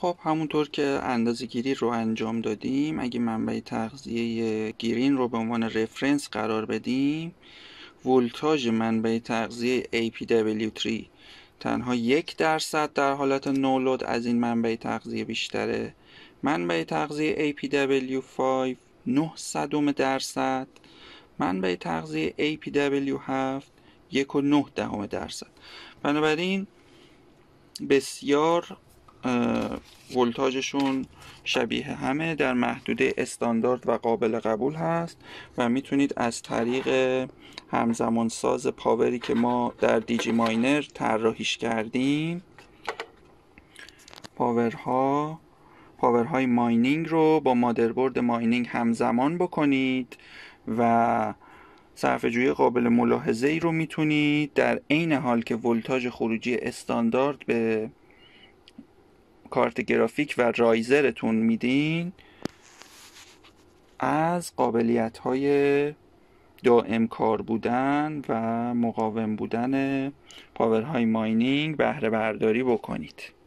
خب همونطور که اندازه گیری رو انجام دادیم اگه منبع تغذیه گیرین رو به عنوان رفرنس قرار بدیم ولتاژ منبع تغذیه APW3 تنها یک درصد در حالت نولود از این منبع تغذیه بیشتره منبع تغذیه APW5 9 درصد منبع تغذیه APW7 1.9 دهم درصد بنابراین بسیار ولتاژشون شبیه همه در محدوده استاندارد و قابل قبول هست و میتونید از طریق همزمان ساز پاوری که ما در دیجی ماینر طراحیش کردیم پاورها پاورهای ماینینگ رو با مادربرد ماینینگ همزمان بکنید و جوی قابل ملاحظه ای رو میتونید در عین حال که ولتاژ خروجی استاندارد به کارت گرافیک و رایزرتون میدین از قابلیت های دائم کار بودن و مقاوم بودن پاورهای ماینینگ بهره برداری بکنید